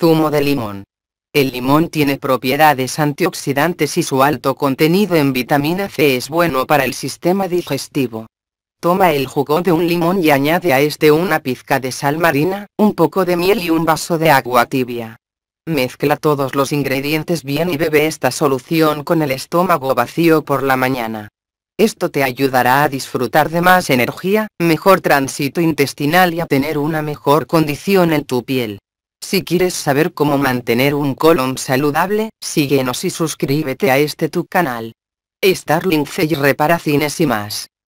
Zumo de limón. El limón tiene propiedades antioxidantes y su alto contenido en vitamina C es bueno para el sistema digestivo. Toma el jugo de un limón y añade a este una pizca de sal marina, un poco de miel y un vaso de agua tibia. Mezcla todos los ingredientes bien y bebe esta solución con el estómago vacío por la mañana. Esto te ayudará a disfrutar de más energía, mejor tránsito intestinal y a tener una mejor condición en tu piel. Si quieres saber cómo mantener un colon saludable, síguenos y suscríbete a este tu canal. Starling y repara cines y más.